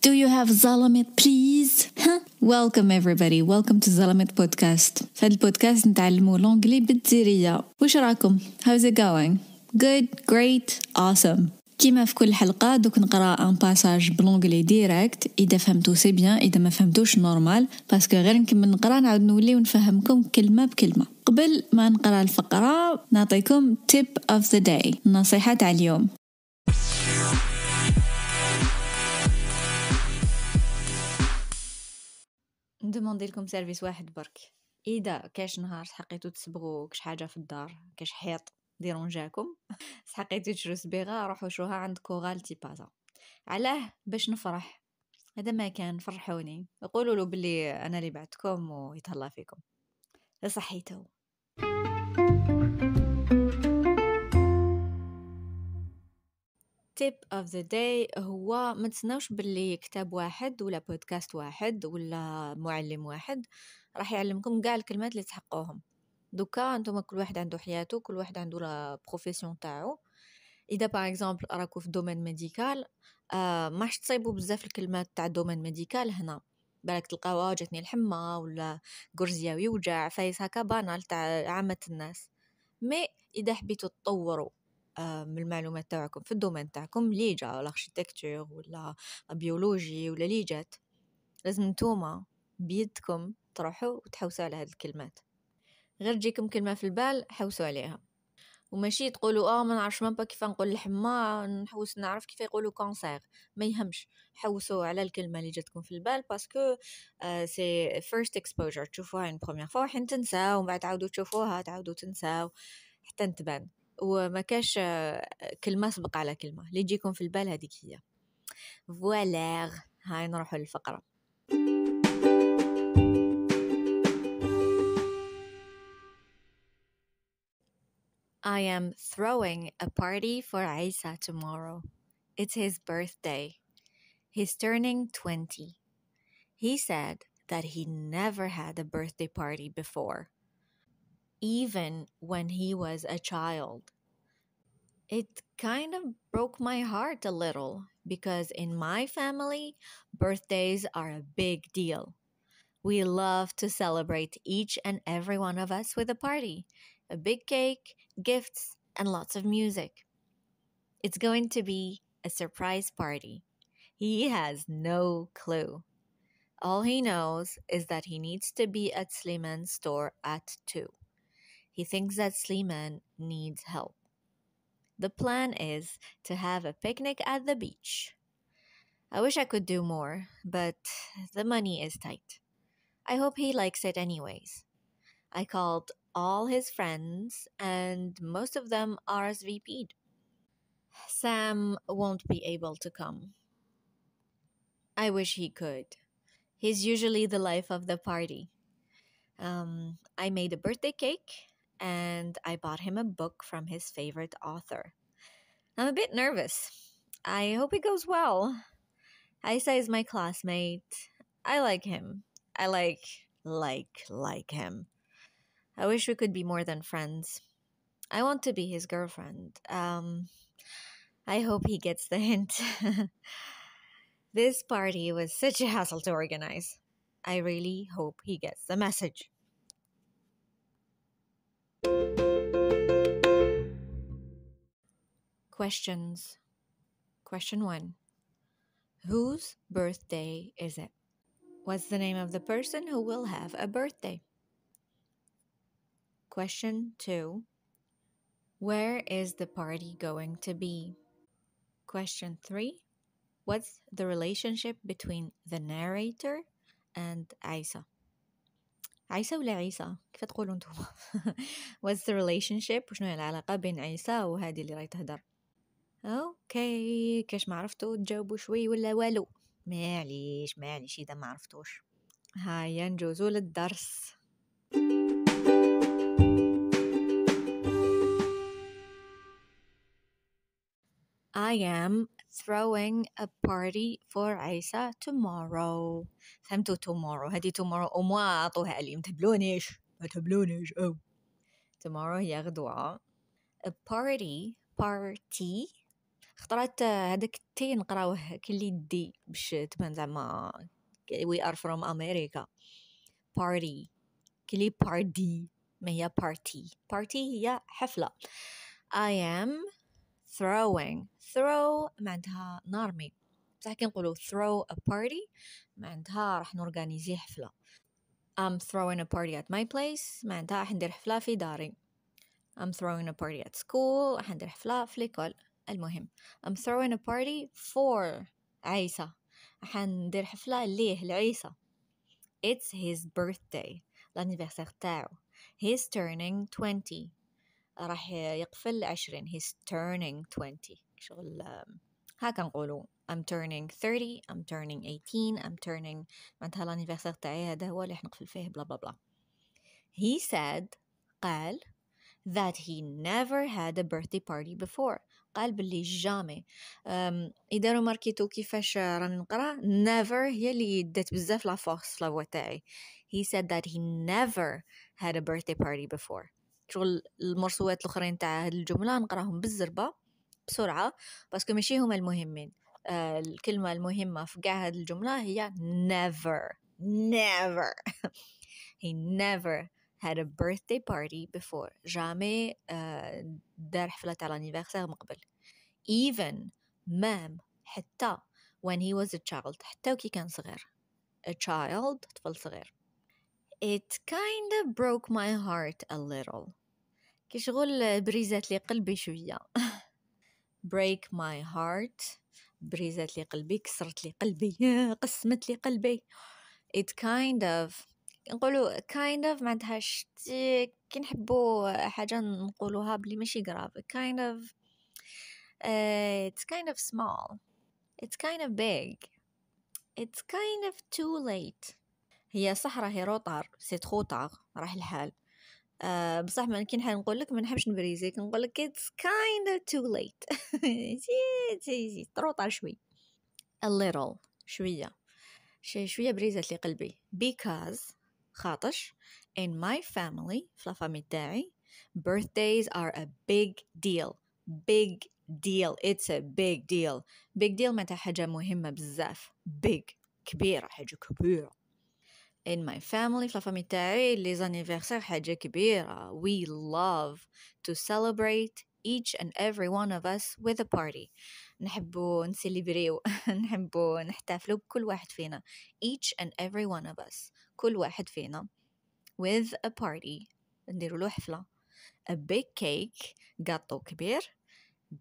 Do you have Zalamit, please? Huh? Welcome everybody, welcome to Zalamit podcast. في هذا البودكاست نتعلمو لونجلي بالديرية. وش راكم؟ How's it going? Good, great, awesome. كيما في كل حلقة دوك نقرا ان باساج بلونجلي ديريكت اذا فهمتو سي بيان اذا ما فهمتوش نورمال باسكو غير نكمل نقرا نعاود نولي ونفهمكم كلمة بكلمة قبل ما نقرا الفقرة نعطيكم tip of the day النصيحة تاع اليوم ندوموندي لكم سيرفيس واحد برك اذا كاش نهار سحقيتو تصبغوا كاش حاجه في الدار كاش حيط ديرون جاكم سحقيتو تشرو صبيغه روحوا شوها عند كوغال تيبازا علاه باش نفرح هذا ما كان فرحوني قولوا له بلي انا اللي بعتكم ويتهلا فيكم صحيتو التيب اوف ذا داي هو ما تسناوش باللي كتاب واحد ولا بودكاست واحد ولا معلم واحد راح يعلمكم كاع الكلمات اللي تحقوهم دوكا نتوما كل واحد عنده حياته كل واحد عنده لا بروفيسيون تاعو اذا باغ اكزومبل راكو في دومين ميديكال آه ماش تصيبوا بزاف الكلمات تاع دومين ميديكال هنا بالك تلقاو آه، جاتني الحمى ولا قرزياوي ويوجع فايس هكا بانال تاع عامه الناس مي اذا حبيتو تطوروا آه، من المعلومات تاعكم في الدومين تاعكم لي جا الاركيتكتور ولا بيولوجي ولا لي جات لازم نتوما بيدكم تروحوا وتحوسوا على هاد الكلمات غير تجيكم كلمه في البال حوسوا عليها وماشي تقولوا اه ما نعرفش مام كيف نقول الحما نحوس نعرف كيف يقولوا كونسير ما يهمش حوسوا على الكلمه اللي جاتكم في البال باسكو سي فيرست اكسبوجر تشوفوها ان بروميير فوا حين تنساو ومن بعد تعاودوا تشوفوها تعاودوا تنساو حتى تبان وما كاش كلمة سبق على كلمة اللي تجيكم في البال هذيك هي فوالاغ هاي نروحوا للفقرة I am throwing a party for Aisa tomorrow. It's his birthday. He's turning 20. He said that he never had a birthday party before. even when he was a child. It kind of broke my heart a little because in my family, birthdays are a big deal. We love to celebrate each and every one of us with a party, a big cake, gifts, and lots of music. It's going to be a surprise party. He has no clue. All he knows is that he needs to be at Sliman's store at 2. He thinks that Sleeman needs help. The plan is to have a picnic at the beach. I wish I could do more, but the money is tight. I hope he likes it anyways. I called all his friends, and most of them RSVP'd. Sam won't be able to come. I wish he could. He's usually the life of the party. Um, I made a birthday cake and I bought him a book from his favorite author. I'm a bit nervous. I hope it goes well. Isa is my classmate. I like him. I like, like, like him. I wish we could be more than friends. I want to be his girlfriend. Um, I hope he gets the hint. this party was such a hassle to organize. I really hope he gets the message. Questions. Question 1 Whose birthday is it? What's the name of the person who will have a birthday? Question 2 Where is the party going to be? Question 3 What's the relationship between the narrator and Isa? عيسى ولا عيسى كيف تقولوا نتوما what's the relationship وشنو هي العلاقه بين عيسى وهذه اللي راهي تهدر اوكي كاش ما عرفتوا تجاوبوا شوي ولا والو معليش معليش اذا ما عرفتوش هيا نجوزو للدرس I am throwing a party for عيسى tomorrow فهمتوا tomorrow هذه tomorrow وما عطوها علي متبلونيش ما تبلونيش أو tomorrow هي غدوة a party party خطرات هذاك التين نقراوه كلي دي باش تبان زعما we are from America party كلي party ما هي party party هي حفلة I am throwing throw معناتها نرمي بصح كي نقولوا throw a party معناتها راح نورغانيزي حفلة I'm throwing a party at my place معناتها راح ندير حفلة في داري I'm throwing a party at school راح ندير حفلة في ليكول المهم I'm throwing a party for عيسى راح ندير حفلة ليه لعيسى It's his birthday l'anniversaire تاعو He's turning 20 راح يقفل 20 he's turning 20 شغل ها كنقولوا I'm turning 30 I'm turning 18 I'm turning معناتها لانيفرسير تاعي هذا هو اللي راح نقفل فيه بلا بلا بلا he said قال that he never had a birthday party before قال باللي جامي اذا ماركيتو كيفاش راني نقرا never هي اللي دات بزاف لا فورس في لا تاعي he said that he never had a birthday party before شغل المرسوات الاخرين تاع هاد الجمله نقراهم بالزربه بسرعه باسكو ماشي هما المهمين آه الكلمه المهمه في كاع هاد الجمله هي never never he never had a birthday party before جامي آه دار حفله تاع لانيفرسير من قبل even مام حتى when he was a child حتى وكي كان صغير a child طفل صغير it kind of broke my heart a little كي شغل بريزات لي قلبي شويه break my heart بريزات لي قلبي كسرت لي قلبي قسمت لي قلبي it kind of نقولوا kind of معناتها شتي كي نحبوا حاجه نقولوها بلي ماشي غراف kind of uh, it's kind of small it's kind of big it's kind of too late هي صح راهي روطار سي ترو طار راح الحال آه، بصح ما كي نحب نقول لك ما نحبش نبريزيك نقول لك late زي زي زي طروطه شوي a little شويه شي شويه بريزت لي قلبي because خاطش in my family في لافامي تاعي birthdays are a big deal big deal it's a big deal big deal معناتها حاجه مهمه بزاف big كبيره حاجه كبيره in my family في لافامي تاعي les anniversaires حاجة كبيرة we love to celebrate each and every one of us with a party نحبو نسيليبريو نحبو نحتفلو بكل واحد فينا each and every one of us كل واحد فينا with a party نديرو له حفلة a big cake جاتو كبير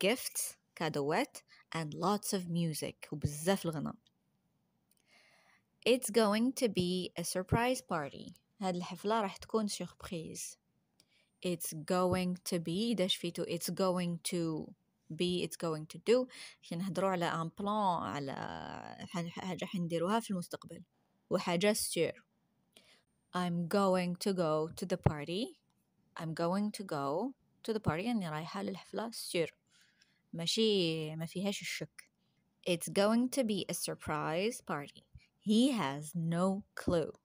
gifts كادوات and lots of music وبزاف الغنى it's going to be a surprise party هاد الحفلة راح تكون سوربريز It's going to be داش فيتو It's going to be It's going to do راح نهضرو على ان بلان على حاجة حنديروها في المستقبل وحاجة سير I'm going to go to the party I'm going to go to the party يعني رايحة للحفلة سير ماشي ما فيهاش الشك It's going to be a surprise party he has no clue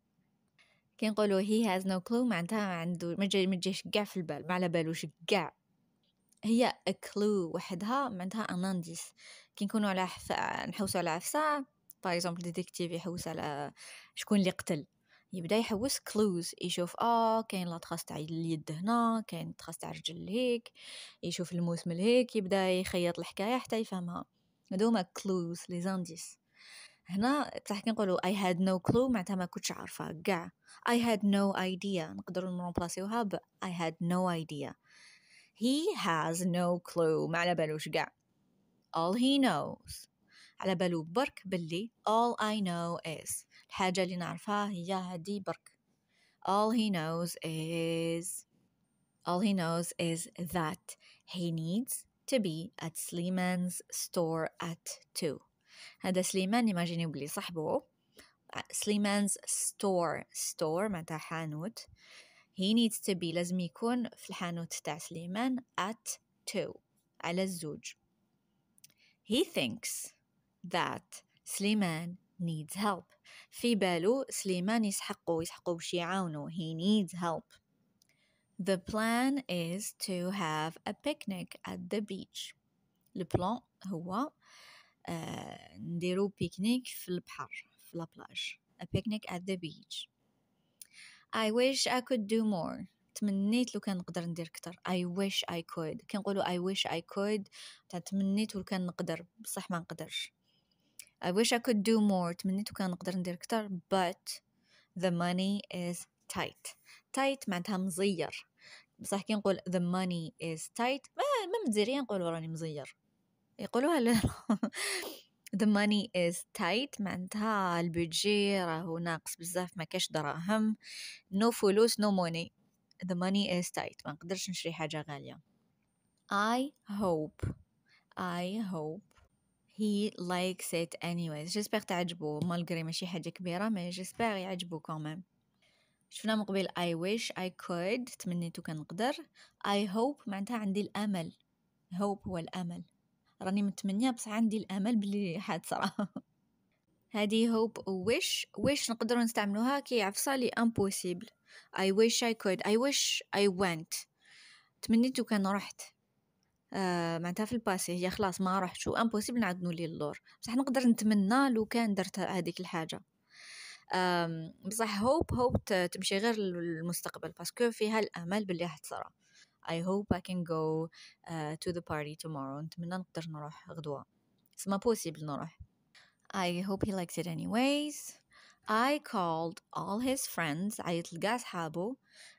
كي نقولو he has no clue معناتها ما عندو ما تجيش كاع في البال ما على بالوش كاع هي a clue وحدها معناتها ان انديس كي نكونو على حف... نحوسو على عفسه باغ اكزومبل ديتكتيف يحوس على شكون اللي قتل يبدا يحوس كلوز يشوف اه كاين لا تراس تاع اليد هنا كاين تراس تاع الرجل هيك يشوف الموس من هيك يبدا يخيط الحكايه حتى يفهمها هذوما كلوز لي زانديس هنا بصح كي نقولوا I had no clue معناتها ما كنتش عارفة كاع I had no idea نقدروا نرومبلاسيوها ب I had no idea he has no clue ما على بالوش كاع all he knows على بالو برك باللي all I know is الحاجه اللي نعرفها هي هادي برك all he knows is all he knows is that he needs to be at Sleeman's store at 2 هذا سليمان ايماجينيو بلي صاحبه سليمان's ستور ستور متاع حانوت he needs to be لازم يكون في الحانوت تاع سليمان at two على الزوج he thinks that سليمان needs help في بالو سليمان يسحقو يسحقو باش يعاونو he needs help the plan is to have a picnic at the beach البلان هو نديرو بيكنيك في البحر في لابلاج a picnic at the beach I wish I could do more تمنيت لو كان نقدر ندير كتر I wish I could كنقولوا I wish I could تمنيت لو كان نقدر بصح ما نقدرش I wish I could do more تمنيت لو كان نقدر ندير كتر but the money is tight tight معناتها مزير بصح كي نقول the money is tight ما مزيرين نقولوا راني مزير يقولوها لهم the money is tight معناتها البيجي راهو ناقص بزاف ما كاش دراهم no فلوس no money the money is tight ما نقدرش نشري حاجة غالية I hope I hope he likes it anyways جيسبر تعجبو مالغري ماشي حاجة كبيرة مي جيسبر يعجبو كومام شفنا مقبل I wish I could تمنيتو كنقدر I hope معناتها عندي الأمل hope هو الأمل راني متمنيه بس عندي الامل بلي صرا هذه هوب ويش ويش نقدروا نستعملوها كي عفصه لي امبوسيبل اي ويش اي كود اي ويش اي وانت تمنيت وكان رحت آه معناتها في الباسي هي خلاص ما رحتش امبوسيبل نعاود نولي للور بصح نقدر نتمنى لو كان درت هذيك الحاجه بصح هوب هوب تمشي غير للمستقبل باسكو فيها الامل باللي راح تصرى I hope I can go uh, to the party tomorrow نتمنى نقدر نروح غدوة It's not possible نروح I hope he likes it anyways I called all his friends عيط لقاع صحابو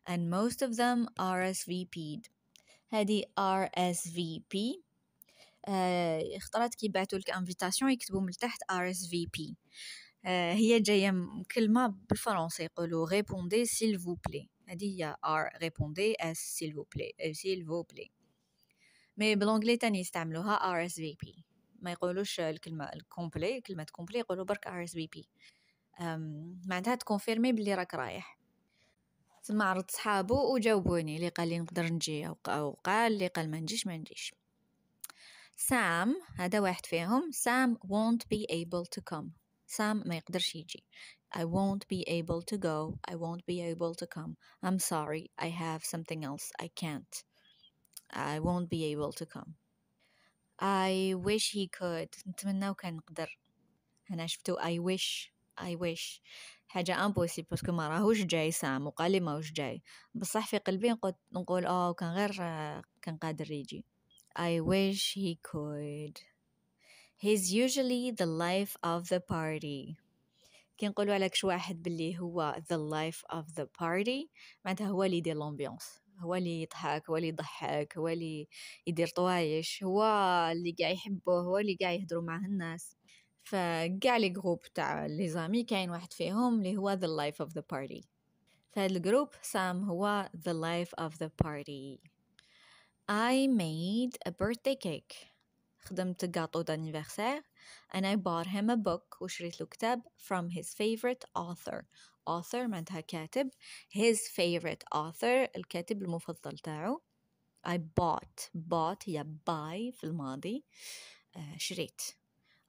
and most of them RSVP'd هادي RSVP آه خطرات كي بعثوا لك انفيتاسيون يكتبوا من تحت RSVP آه هي جايه كلمه بالفرنسي يقولوا ريبوندي سيل فو بلي هذه ار ريبوندي اس سيل فو بلي سيل فو بلي مي بلونجلي تاني يستعملوها ار اس في بي ما يقولوش الكلمه الكومبلي كلمه كومبلي يقولوا برك ار اس بي بي معناتها تكونفيرمي بلي راك رايح ثم عرضت صحابو وجاوبوني اللي قال لي نقدر نجي او قال اللي قال ما نجيش ما نجيش سام هذا واحد فيهم سام won't be able to come سام ما يقدرش يجي I won't be able to go. I won't be able to come. I'm sorry. I have something else. I can't. I won't be able to come. I wish he could. نتمنى كان نقدر. أنا شفتو I wish I wish حاجة امبوسيبل باسكو ما راهوش جاي سام وقال لي ماهوش جاي بصح في قلبي نقول نقول اه كان غير كان قادر يجي I wish he could He's usually the life of the party كنقولوا على كش واحد باللي هو the life of the party معناتها هو اللي يدير لومبيونس هو اللي يضحك هو اللي يضحك هو اللي يدير طوايش هو اللي قاع يحبه هو اللي قاع يهدروا معه الناس فكاع لي جروب تاع لي زامي كاين واحد فيهم اللي هو the life of the party فهاد الجروب سام هو the life of the party I made a birthday cake خدمت قاطو دانيفرسير and I bought him a book وشريت له كتاب from his favorite author author معناتها كاتب his favorite author الكاتب المفضل تاعو I bought bought هي buy في الماضي uh, شريت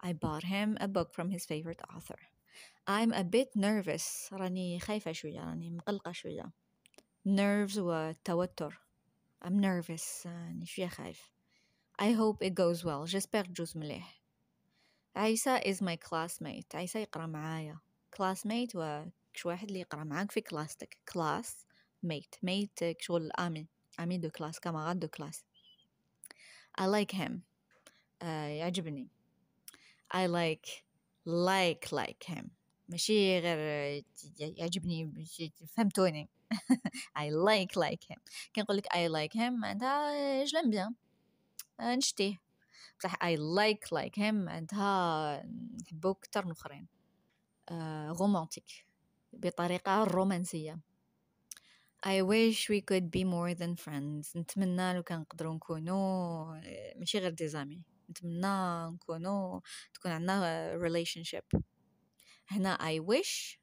I bought him a book from his favorite author I'm a bit nervous راني خايفة شوية راني مقلقة شوية nerves والتوتر I'm nervous راني شوية خايف I hope it goes well j'espère تجوز مليح عيسى is my classmate عيسى يقرا معايا classmate وكش واحد اللي يقرا معاك في كلاستك class mate mate شغل امي امي دو كلاس كاماراد دو كلاس I like him uh, يعجبني I like like like him ماشي غير يعجبني فهمتوني I like like him كنقول لك I like him معناتها je l'aime bien نشتيه بصح اي لايك لايك هيم عندها نحبو كتر من الاخرين آه رومانتيك بطريقه رومانسيه I wish we could be more than friends نتمنى لو كان نقدروا نكونوا آه، ماشي غير دي زامي نتمنى نكونوا تكون عندنا relationship هنا I wish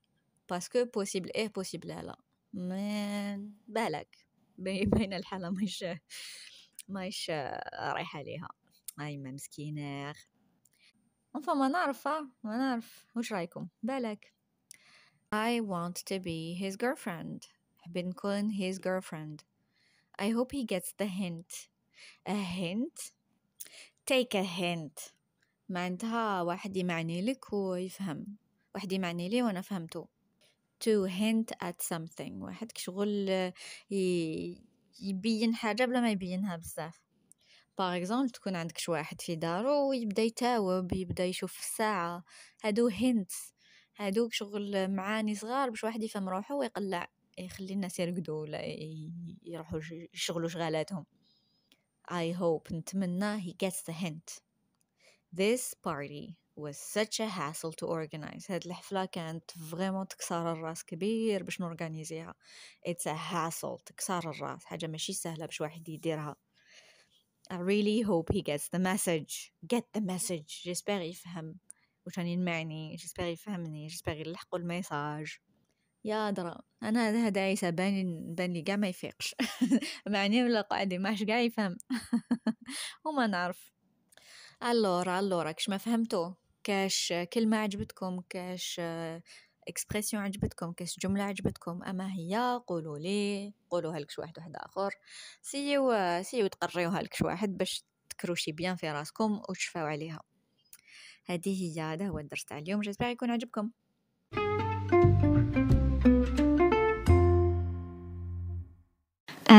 باسكو بوسيبل ايه بوسيبل لا ما بالك باينه الحاله مش مايش رايحه ليها ايما مسكينه انفا ما نعرف ما نعرف وش رايكم بالك I want to be his girlfriend حبيت نكون his girlfriend I hope he gets the hint a hint take a hint معناتها واحد يمعني لك ويفهم واحد يمعني لي وانا فهمته to hint at something واحد كشغل ي... يبين حاجه بلا ما يبينها بزاف باغ اكزومبل تكون عندك شي واحد في دارو ويبدا يتاوب يبدا يشوف الساعه هادو هنت هادوك شغل معاني صغار باش واحد يفهم روحو ويقلع يخلي الناس يرقدوا ولا يروحوا يشغلوا شغالاتهم I hope نتمنى he gets the hint this party was such a hassle to organize هاد الحفلة كانت فريمون تكسر الراس كبير باش نورغانيزيها it's a hassle تكسر الراس حاجة ماشي سهلة باش واحد يديرها I really hope he gets the message get the message جيسبيغ يفهم واش راني نمعني جيسبيغ يفهمني جيسبيغ يلحقو الميساج يا درا انا هذا عيسى بان بان لي كاع ما يفيقش معني ولا قاعد ماش كاع يفهم وما نعرف الورا الورا كش ما فهمتو كاش كلمة عجبتكم كاش اكسبريسيون عجبتكم كاش جملة عجبتكم أما هي قولوا لي قولوها لك واحد واحد آخر سيو سيو تقريوها لك واحد باش تكروشي بيان في راسكم وتشفاو عليها هذه هي هذا هو الدرس تاع اليوم جزاك يكون عجبكم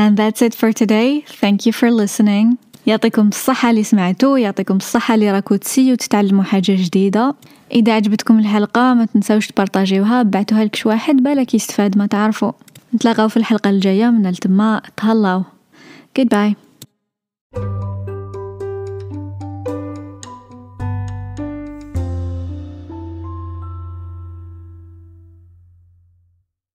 And that's it for today. Thank you for listening. يعطيكم الصحة اللي سمعتوا يعطيكم الصحة اللي راكو تسيو تتعلموا حاجة جديدة إذا عجبتكم الحلقة ما تنسوش تبارطاجيوها بعتوها لكش واحد بالك يستفاد ما تعرفوا نتلاقاو في الحلقة الجاية من التما تهلاو goodbye